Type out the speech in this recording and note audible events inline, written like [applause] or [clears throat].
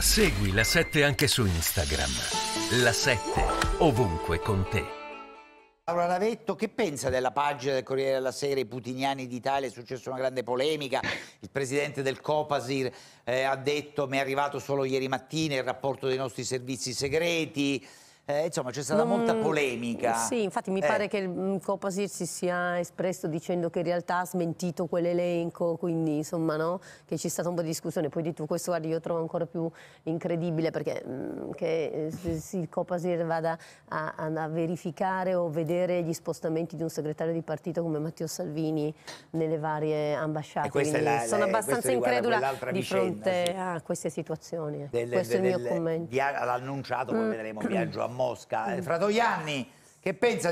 Segui la 7 anche su Instagram. La 7 ovunque con te. Laura Ravetto, che pensa della pagina del Corriere della Sera? I putiniani d'Italia è successa una grande polemica. Il presidente del Copasir eh, ha detto: Mi è arrivato solo ieri mattina il rapporto dei nostri servizi segreti. Eh, insomma, c'è stata non... molta mm, polemica. Sì, infatti mi eh. pare che il mm, Copasir si sia espresso dicendo che in realtà ha smentito quell'elenco, quindi insomma, no? Che c'è stata un po' di discussione. Poi di tu, questo guardi, io trovo ancora più incredibile perché mh, mm, che eh, il Copasir vada a, a, verificare o vedere gli spostamenti di un segretario di partito come Matteo Salvini nelle varie ambasciate. La, sono la, abbastanza incredula di vicenda, fronte sì. a queste situazioni. Del, questo del, è il mio del, commento. All'annunciato, poi mm. vedremo, viaggio a Monte [clears throat] Mosca, mm. Fratoianni, che pensa